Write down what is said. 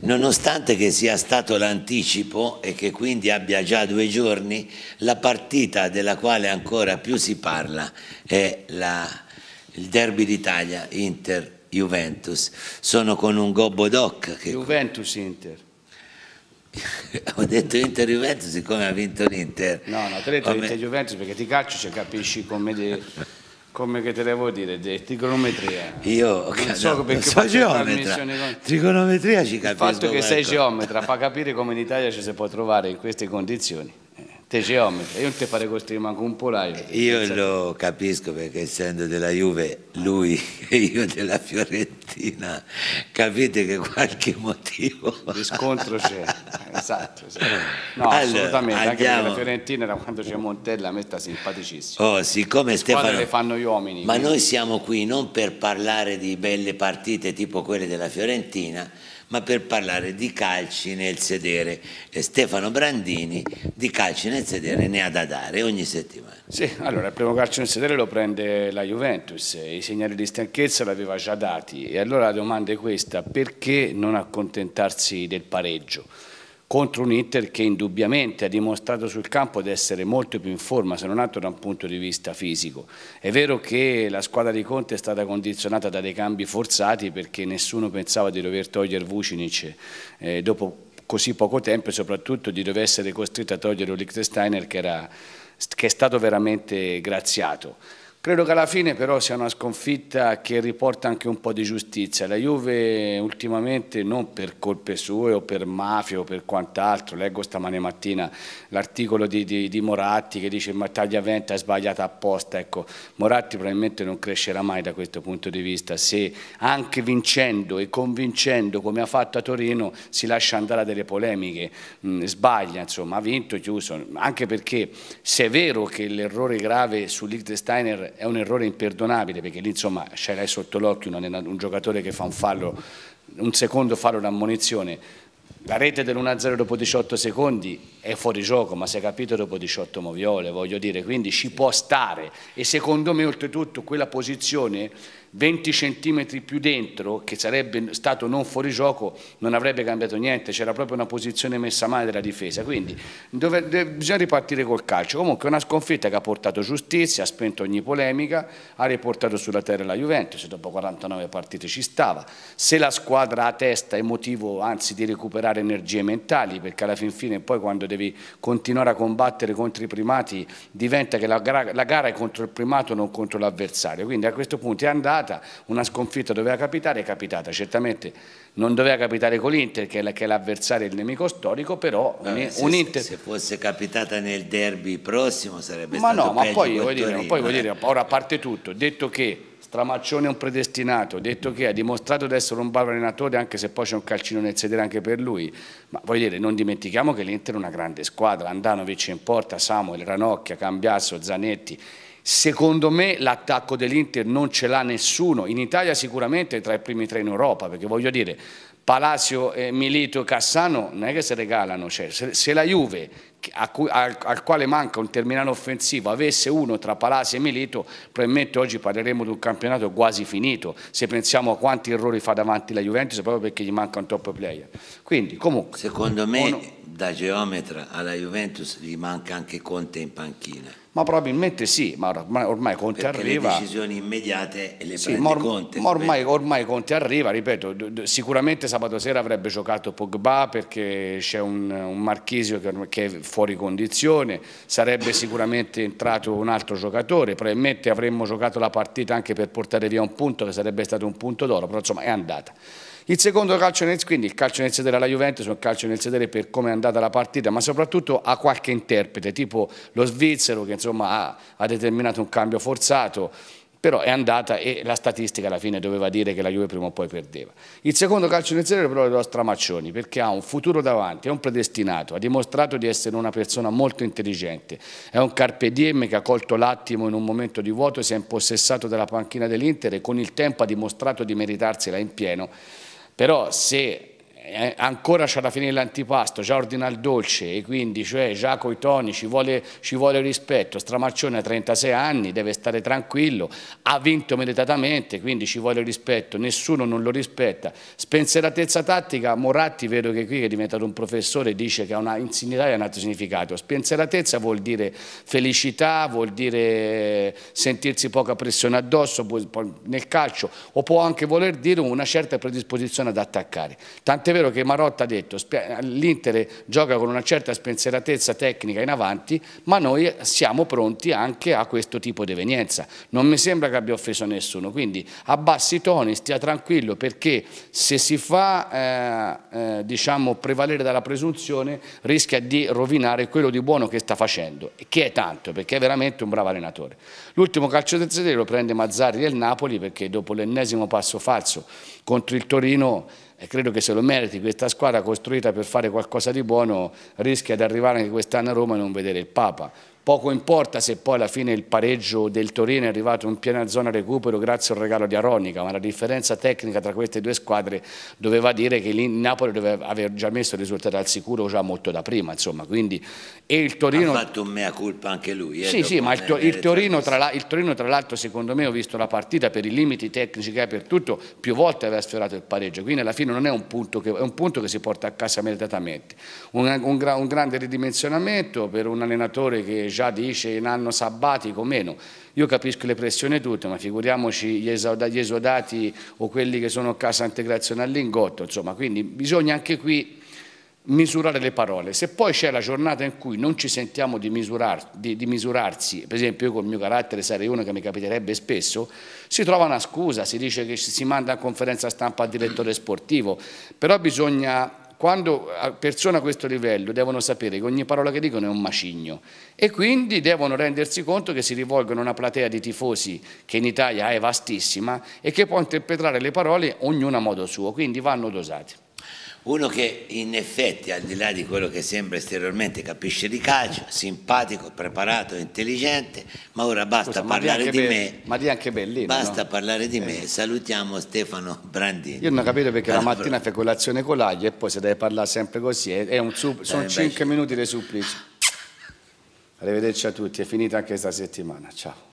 Nonostante che sia stato l'anticipo e che quindi abbia già due giorni, la partita della quale ancora più si parla è la, il derby d'Italia Inter-Juventus. Sono con un gobbo doc. Che... Juventus-Inter. ho detto Inter Juventus siccome ha vinto l'Inter. No, no, te l'ho detto Inter Juventus perché ti calcio se capisci come come che te devo dire, di trigonometria. Io okay, non so no, perché so geometra. Con... Trigonometria ci capisco. Il fatto che sei geometra fa capire come in Italia ci si può trovare in queste condizioni te geometra, io non ti farei costruire manco un polaio. Io lo capisco perché essendo della Juve, lui e io della Fiorentina, capite che qualche motivo... Di scontro c'è, esatto. Sì. No, allora, assolutamente, andiamo. anche la Fiorentina da quando c'è Montella a me sta simpaticissimo. Oh, siccome le Stefano... le fanno gli uomini. Ma quindi. noi siamo qui non per parlare di belle partite tipo quelle della Fiorentina, ma per parlare di calci nel sedere. E Stefano Brandini di calci nel sedere ne ha da dare ogni settimana. Sì, allora il primo calcio nel sedere lo prende la Juventus, i segnali di stanchezza l'aveva già dati e allora la domanda è questa, perché non accontentarsi del pareggio? contro un Inter che indubbiamente ha dimostrato sul campo di essere molto più in forma, se non altro da un punto di vista fisico. È vero che la squadra di Conte è stata condizionata da dei cambi forzati perché nessuno pensava di dover togliere Vucinic eh, dopo così poco tempo e soprattutto di dover essere costretto a togliere Lichtensteiner che, era, che è stato veramente graziato. Credo che alla fine però sia una sconfitta che riporta anche un po' di giustizia. La Juve ultimamente non per colpe sue o per mafia o per quant'altro, leggo stamane mattina l'articolo di, di, di, Moratti che dice ma venta è sbagliata apposta, ecco Moratti probabilmente non crescerà mai da questo punto di vista se anche vincendo e convincendo come ha fatto a Torino si lascia andare a delle polemiche, mm, sbaglia insomma, ha vinto, chiuso, anche perché se è vero che l'errore grave su Liechtensteiner è un errore imperdonabile perché lì insomma ce l'hai sotto l'occhio un, un, giocatore che fa un fallo, un secondo fallo d'ammonizione, la rete dell'1-0 dopo 18 secondi è fuori gioco, ma si è capito dopo 18 moviole, voglio dire, quindi ci può stare e secondo me oltretutto quella posizione 20 centimetri più dentro, che sarebbe stato non fuori gioco, non avrebbe cambiato niente, c'era proprio una posizione messa male della difesa, quindi dove, de, bisogna ripartire col calcio. Comunque una sconfitta che ha portato giustizia, ha spento ogni polemica, ha riportato sulla terra la Juventus, dopo 49 partite ci stava. Se la squadra ha testa è motivo anzi di recuperare energie mentali, perché alla fin fine poi quando devi continuare a combattere contro i primati, diventa che la gara, la gara è contro il primato non contro l'avversario, quindi a questo punto è andata, una sconfitta doveva capitare, è capitata, certamente non doveva capitare con l'Inter che è l'avversario e il nemico storico, però no, un, se, Inter... Se fosse capitata nel derby prossimo sarebbe ma stato no, Ma no, ma poi, vuol dire, poi vuol eh. dire, ora a parte tutto, detto che Stramaccione è un predestinato, detto che ha dimostrato di essere un bravo allenatore anche se poi c'è un calcino nel sedere anche per lui, ma voglio dire, non dimentichiamo che l'Inter è una grande squadra, Andanovic in porta, Samuel, Ranocchia, Cambiasso, Zanetti, Secondo me l'attacco dell'Inter non ce l'ha nessuno, in Italia sicuramente tra i primi tre in Europa, perché voglio dire, Palazzo, eh, Milito e Cassano non è che si regalano, cioè, se, la Juve cui, al, al, quale manca un terminale offensivo avesse uno tra Palazzo e Milito probabilmente oggi parleremo di un campionato quasi finito se pensiamo a quanti errori fa davanti la Juventus proprio perché gli manca un top player quindi comunque secondo me uno... da geometra alla Juventus gli manca anche Conte in panchina ma probabilmente sì, ma ormai, ormai Conte Perché arriva. Le decisioni immediate e le sì, prende ma or, Conte. Ma ormai, ormai, Conte arriva, ripeto, sicuramente sabato sera avrebbe giocato Pogba perché c'è un, un, Marchisio che, che, è fuori condizione, sarebbe sicuramente entrato un altro giocatore, probabilmente avremmo giocato la partita anche per portare via un punto che sarebbe stato un punto d'oro, però insomma è andata. Il secondo calcio nel, quindi il calcio nel sedere alla Juventus, un calcio nel sedere per come è andata la partita, ma soprattutto a qualche interprete, tipo lo svizzero che insomma ha, ha determinato un cambio forzato, però è andata e la statistica alla fine doveva dire che la Juve prima o poi perdeva. Il secondo calcio nel sedere però è lo Stramaccioni perché ha un futuro davanti, è un predestinato, ha dimostrato di essere una persona molto intelligente, è un carpe diem che ha colto l'attimo in un momento di vuoto, si è impossessato della panchina dell'Inter e con il tempo ha dimostrato di meritarsela in pieno però se eh, ancora c'è la finire dell'antipasto, già ordina il dolce e quindi cioè, già coi toni ci vuole, ci vuole rispetto, Stramaccione ha 36 anni, deve stare tranquillo, ha vinto meritatamente quindi ci vuole rispetto, nessuno non lo rispetta, spenseratezza tattica, Moratti vedo che qui che è diventato un professore dice che ha una, in Italia ha un altro significato, spenseratezza vuol dire felicità, vuol dire sentirsi poca pressione addosso nel calcio o può anche voler dire una certa predisposizione ad attaccare, Tant'è tant'è vero che Marotta ha detto l'Inter gioca con una certa spensieratezza tecnica in avanti, ma noi siamo pronti anche a questo tipo di evenienza. Non mi sembra che abbia offeso nessuno, quindi abbassi i toni, stia tranquillo, perché se si fa eh, eh, diciamo, prevalere dalla presunzione rischia di rovinare quello di buono che sta facendo, che è tanto, perché è veramente un bravo allenatore. L'ultimo calcio del sedere lo prende Mazzari del Napoli, perché dopo l'ennesimo passo falso contro il Torino e credo che se lo meriti questa squadra costruita per fare qualcosa di buono rischia di arrivare anche quest'anno a Roma e non vedere il Papa. Poco importa se poi alla fine il pareggio del Torino è arrivato in piena zona recupero grazie al regalo di Aronica, ma la differenza tecnica tra queste due squadre doveva dire che il Napoli doveva aver già messo il risultato al sicuro già molto da prima, insomma, quindi e il Torino... Ha fatto un mea culpa anche lui. Eh, sì, sì, ma il, to il, Torino, la, il Torino tra l'altro secondo me ho visto la partita per i limiti tecnici che ha per tutto, più volte aveva sfiorato il pareggio, quindi alla fine non è un punto che, un punto che si porta a casa meritatamente. Un, un, un grande ridimensionamento per un allenatore che già dice in anno sabbatico meno. Io capisco le pressioni tutte, ma figuriamoci gli esodati o quelli che sono a casa integrazione all'ingotto, insomma, quindi bisogna anche qui misurare le parole. Se poi c'è la giornata in cui non ci sentiamo di, misurar, di, di, misurarsi, per esempio io col mio carattere sarei uno che mi capiterebbe spesso, si trova una scusa, si dice che si manda a conferenza stampa al direttore sportivo, però bisogna quando persone a questo livello devono sapere che ogni parola che dicono è un macigno e quindi devono rendersi conto che si rivolgono a una platea di tifosi che in Italia è vastissima e che può interpretare le parole ognuna a modo suo, quindi vanno dosati. Uno che in effetti, al di là di quello che sembra esteriormente, capisce di calcio, simpatico, preparato, intelligente, ma ora basta Scusa, parlare di me. Ma di anche Bellino. Basta no? parlare di me. Salutiamo Stefano Brandini. Io non ho capito perché la mattina fai colazione con l'aglio e poi se deve parlare sempre così. Sup, eh, sono cinque minuti di supplici. Arrivederci a tutti, è finita anche questa settimana. Ciao.